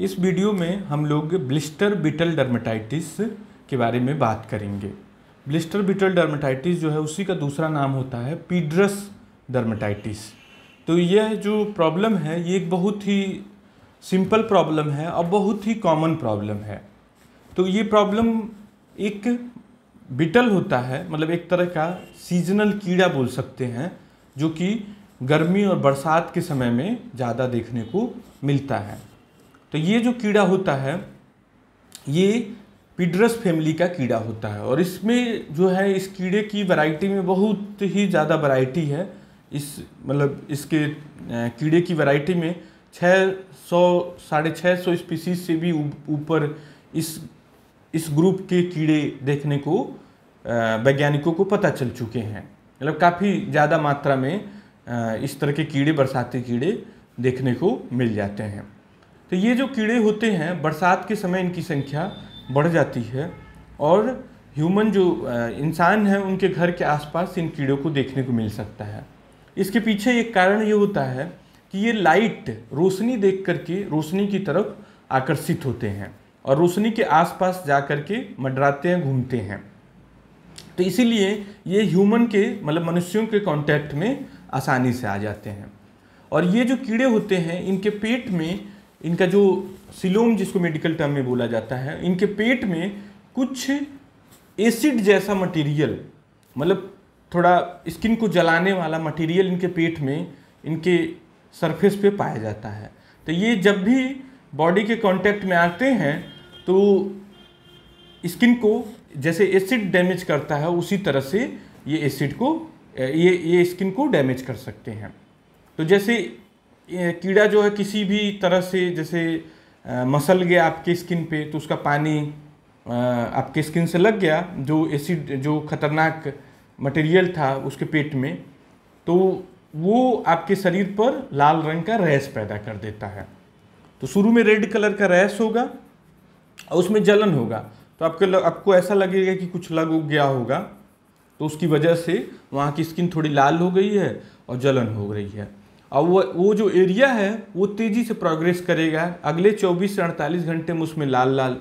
इस वीडियो में हम लोग ब्लिस्टर बिटल डर्मेटाइटिस के बारे में बात करेंगे ब्लिस्टर बिटल डर्मेटाइटिस जो है उसी का दूसरा नाम होता है पीड्रस डर्मेटाइटिस तो यह जो प्रॉब्लम है ये एक बहुत ही सिंपल प्रॉब्लम है और बहुत ही कॉमन प्रॉब्लम है तो ये प्रॉब्लम एक बिटल होता है मतलब एक तरह का सीजनल कीड़ा बोल सकते हैं जो कि गर्मी और बरसात के समय में ज़्यादा देखने को मिलता है तो ये जो कीड़ा होता है ये पिड्रस फैमिली का कीड़ा होता है और इसमें जो है इस कीड़े की वैरायटी में बहुत ही ज़्यादा वैरायटी है इस मतलब इसके कीड़े की वैरायटी में छः सौ साढ़े छः सौ स्पीसीज से भी ऊपर इस इस ग्रुप के कीड़े देखने को वैज्ञानिकों को पता चल चुके हैं मतलब काफ़ी ज़्यादा मात्रा में इस तरह के कीड़े बरसाती कीड़े देखने को मिल जाते हैं तो ये जो कीड़े होते हैं बरसात के समय इनकी संख्या बढ़ जाती है और ह्यूमन जो इंसान हैं उनके घर के आसपास इन कीड़ों को देखने को मिल सकता है इसके पीछे एक कारण ये होता है कि ये लाइट रोशनी देख करके रोशनी की तरफ आकर्षित होते हैं और रोशनी के आसपास जा कर के मंडराते हैं घूमते हैं तो इसीलिए ये ह्यूमन के मतलब मनुष्यों के कांटेक्ट में आसानी से आ जाते हैं और ये जो कीड़े होते हैं इनके पेट में इनका जो सिलोम जिसको मेडिकल टर्म में बोला जाता है इनके पेट में कुछ एसिड जैसा मटेरियल मतलब थोड़ा स्किन को जलाने वाला मटेरियल इनके पेट में इनके सरफेस पे पाया जाता है तो ये जब भी बॉडी के कांटेक्ट में आते हैं तो स्किन को जैसे एसिड डैमेज करता है उसी तरह से ये एसिड को ये ये स्किन को डैमेज कर सकते हैं तो जैसे कीड़ा जो है किसी भी तरह से जैसे मसल गया आपके स्किन पे तो उसका पानी आपके स्किन से लग गया जो एसिड जो खतरनाक मटेरियल था उसके पेट में तो वो आपके शरीर पर लाल रंग का रैस पैदा कर देता है तो शुरू में रेड कलर का रैस होगा और उसमें जलन होगा तो आपके लग, आपको ऐसा लगेगा कि कुछ लग गया होगा तो उसकी वजह से वहाँ की स्किन थोड़ी लाल हो गई है और जलन हो रही है और वो वो जो एरिया है वो तेज़ी से प्रोग्रेस करेगा अगले 24 से 48 घंटे में उसमें लाल लाल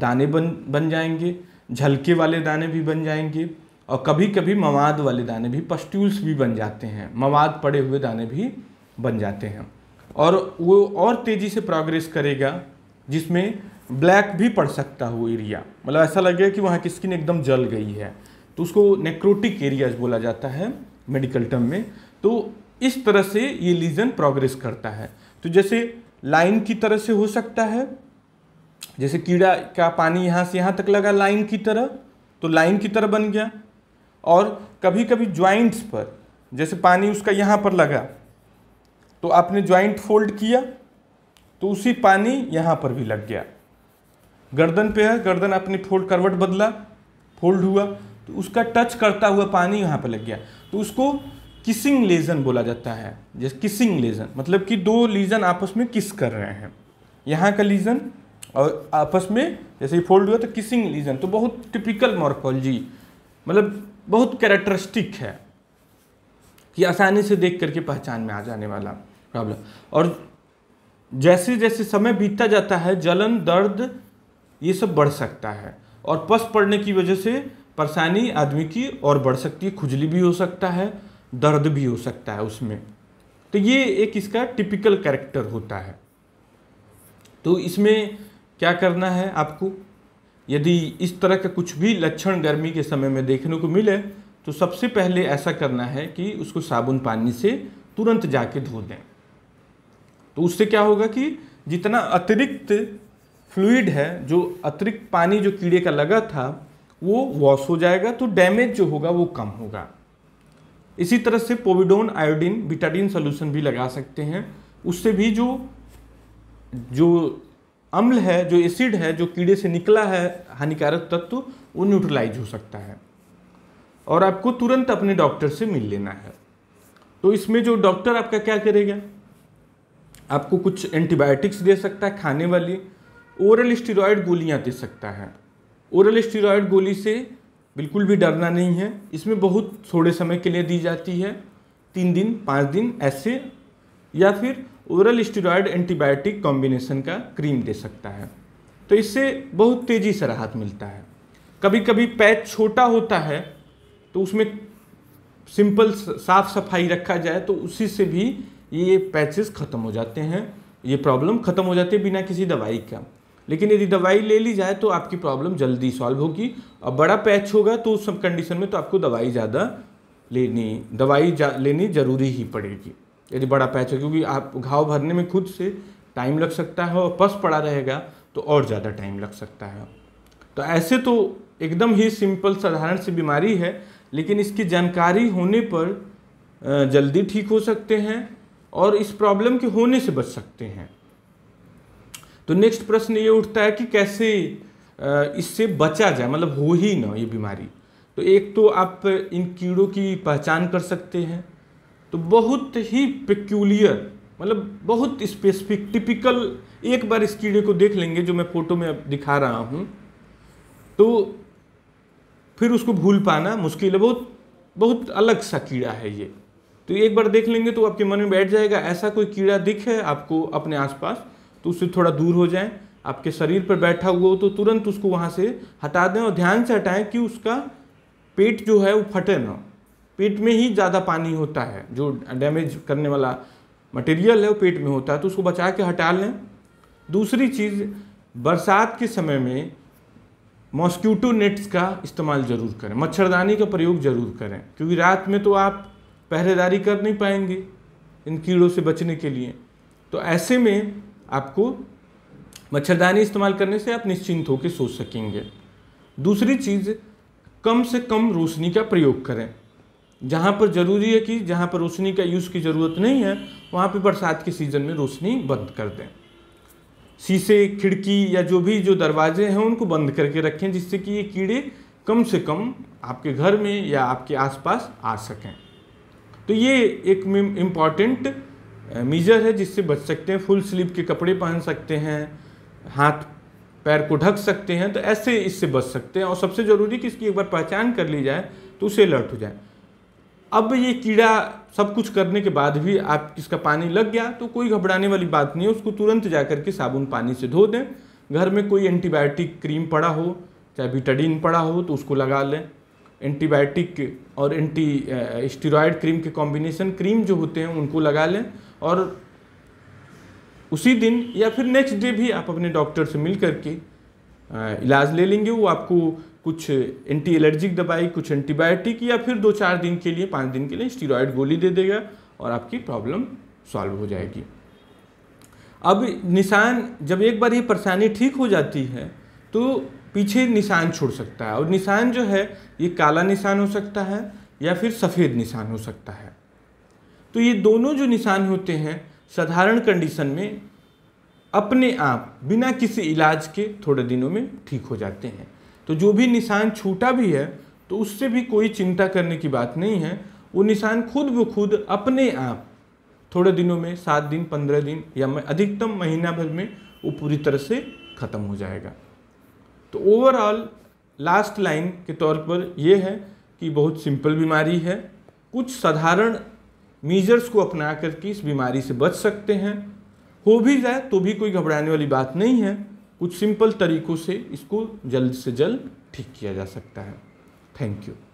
दाने बन बन जाएंगे झलके वाले दाने भी बन जाएंगे और कभी कभी मवाद वाले दाने भी पस्ट्यूल्स भी बन जाते हैं मवाद पड़े हुए दाने भी बन जाते हैं और वो और तेज़ी से प्रोग्रेस करेगा जिसमें ब्लैक भी पड़ सकता हो एरिया मतलब ऐसा लगेगा कि वहाँ की स्किन एकदम जल गई है तो उसको नेक्रोटिक एरियाज बोला जाता है मेडिकल टर्म में तो इस तरह से ये लीजन प्रोग्रेस करता है तो जैसे लाइन की तरह से हो सकता है जैसे कीड़ा का पानी यहाँ से यहाँ तक लगा लाइन की तरह तो लाइन की तरह बन गया और कभी कभी ज्वाइंट्स पर जैसे पानी उसका यहाँ पर लगा तो आपने ज्वाइंट फोल्ड किया तो उसी पानी यहाँ पर भी लग गया गर्दन पे है गर्दन आपने फोल्ड करवट बदला फोल्ड हुआ तो उसका टच करता हुआ पानी यहाँ पर लग गया तो उसको किसिंग लेजन बोला जाता है जैसे किसिंग लेजन मतलब कि दो लीजन आपस में किस कर रहे हैं यहाँ का लीजन और आपस में जैसे ही फोल्ड हुआ तो किसिंग लीजन तो बहुत टिपिकल मॉर्फोलॉजी मतलब बहुत कैरेक्टरिस्टिक है कि आसानी से देख करके पहचान में आ जाने वाला प्रॉब्लम और जैसे जैसे समय बीतता जाता है जलन दर्द ये सब बढ़ सकता है और पस पड़ने की वजह से परेशानी आदमी की और बढ़ सकती है खुजली भी हो सकता है दर्द भी हो सकता है उसमें तो ये एक इसका टिपिकल कैरेक्टर होता है तो इसमें क्या करना है आपको यदि इस तरह का कुछ भी लक्षण गर्मी के समय में देखने को मिले तो सबसे पहले ऐसा करना है कि उसको साबुन पानी से तुरंत जाके धो दें तो उससे क्या होगा कि जितना अतिरिक्त फ्लूड है जो अतिरिक्त पानी जो कीड़े का लगा था वो वॉश हो जाएगा तो डैमेज जो होगा वो कम होगा इसी तरह से पोविडोन आयोडीन बिटाडीन सोल्यूशन भी लगा सकते हैं उससे भी जो जो अम्ल है जो एसिड है जो कीड़े से निकला है हानिकारक तत्व वो न्यूट्रलाइज हो सकता है और आपको तुरंत अपने डॉक्टर से मिल लेना है तो इसमें जो डॉक्टर आपका क्या करेगा आपको कुछ एंटीबायोटिक्स दे सकता है खाने वाली ओरल स्टीरॉयड गोलियां दे सकता है ओरल स्टीरॉयड गोली से बिल्कुल भी डरना नहीं है इसमें बहुत थोड़े समय के लिए दी जाती है तीन दिन पाँच दिन ऐसे या फिर ओरल स्टीरॉयड एंटीबायोटिक कॉम्बिनेशन का क्रीम दे सकता है तो इससे बहुत तेज़ी से राहत मिलता है कभी कभी पैच छोटा होता है तो उसमें सिंपल साफ़ सफाई रखा जाए तो उसी से भी ये पैचेस ख़त्म हो जाते हैं ये प्रॉब्लम ख़त्म हो जाती है बिना किसी दवाई का लेकिन यदि दवाई ले ली जाए तो आपकी प्रॉब्लम जल्दी सॉल्व होगी और बड़ा पैच होगा तो उस सब कंडीशन में तो आपको दवाई ज़्यादा लेनी दवाई लेनी ज़रूरी ही पड़ेगी यदि बड़ा पैच है क्योंकि आप घाव भरने में खुद से टाइम लग सकता है और पस पड़ा रहेगा तो और ज़्यादा टाइम लग सकता है तो ऐसे तो एकदम ही सिंपल साधारण सी बीमारी है लेकिन इसकी जानकारी होने पर जल्दी ठीक हो सकते हैं और इस प्रॉब्लम के होने से बच सकते हैं तो नेक्स्ट प्रश्न ये उठता है कि कैसे इससे बचा जाए मतलब हो ही ना ये बीमारी तो एक तो आप इन कीड़ों की पहचान कर सकते हैं तो बहुत ही पेक्यूलियर मतलब बहुत स्पेसिफिक टिपिकल एक बार इस कीड़े को देख लेंगे जो मैं फ़ोटो में दिखा रहा हूँ तो फिर उसको भूल पाना मुश्किल है बहुत बहुत अलग सा कीड़ा है ये तो एक बार देख लेंगे तो आपके मन में बैठ जाएगा ऐसा कोई कीड़ा दिखे आपको अपने आसपास तो उससे थोड़ा दूर हो जाएं आपके शरीर पर बैठा हुआ हो तो तुरंत उसको वहाँ से हटा दें और ध्यान से हटाएं कि उसका पेट जो है वो फटे ना पेट में ही ज़्यादा पानी होता है जो डैमेज करने वाला मटेरियल है वो पेट में होता है तो उसको बचा के हटा लें दूसरी चीज़ बरसात के समय में मॉस्क्यूटो नेट्स का इस्तेमाल ज़रूर करें मच्छरदानी का प्रयोग ज़रूर करें क्योंकि रात में तो आप पहरेदारी कर नहीं पाएंगे इन कीड़ों से बचने के लिए तो ऐसे में आपको मच्छरदानी इस्तेमाल करने से आप निश्चिंत होकर सोच सकेंगे दूसरी चीज़ कम से कम रोशनी का प्रयोग करें जहाँ पर ज़रूरी है कि जहाँ पर रोशनी का यूज़ की ज़रूरत नहीं है वहाँ पर बरसात के सीज़न में रोशनी बंद कर दें शीशे खिड़की या जो भी जो दरवाजे हैं उनको बंद करके रखें जिससे कि ये कीड़े कम से कम आपके घर में या आपके आसपास आ सकें तो ये एक इम्पॉर्टेंट मीजर है जिससे बच सकते हैं फुल स्लीव के कपड़े पहन सकते हैं हाथ पैर को ढक सकते हैं तो ऐसे इससे बच सकते हैं और सबसे ज़रूरी कि इसकी एक बार पहचान कर ली जाए तो उसे अलर्ट हो जाए अब ये कीड़ा सब कुछ करने के बाद भी आप इसका पानी लग गया तो कोई घबराने वाली बात नहीं है उसको तुरंत जा कर के साबुन पानी से धो दें घर में कोई एंटीबायोटिक क्रीम पड़ा हो चाहे विटाडिन पड़ा हो तो उसको लगा लें एंटीबायोटिक और एंटी स्टीरॉयड क्रीम के कॉम्बिनेशन क्रीम जो होते हैं उनको लगा लें और उसी दिन या फिर नेक्स्ट डे भी आप अपने डॉक्टर से मिल करके इलाज ले लेंगे वो आपको कुछ एंटी एलर्जिक दवाई कुछ एंटीबायोटिक या फिर दो चार दिन के लिए पाँच दिन के लिए स्टीरॉयड गोली दे देगा और आपकी प्रॉब्लम सॉल्व हो जाएगी अब निशान जब एक बार ये परेशानी ठीक हो जाती है तो पीछे निशान छोड़ सकता है और निशान जो है ये काला निशान हो सकता है या फिर सफ़ेद निशान हो सकता है तो ये दोनों जो निशान होते हैं साधारण कंडीशन में अपने आप बिना किसी इलाज के थोड़े दिनों में ठीक हो जाते हैं तो जो भी निशान छूटा भी है तो उससे भी कोई चिंता करने की बात नहीं है वो निशान खुद ब खुद अपने आप थोड़े दिनों में सात दिन पंद्रह दिन या अधिकतम महीना भर में वो पूरी तरह से ख़त्म हो जाएगा तो ओवरऑल लास्ट लाइन के तौर पर यह है कि बहुत सिंपल बीमारी है कुछ साधारण मीजर्स को अपना करके इस बीमारी से बच सकते हैं हो भी जाए तो भी कोई घबराने वाली बात नहीं है कुछ सिंपल तरीकों से इसको जल्द से जल्द ठीक किया जा सकता है थैंक यू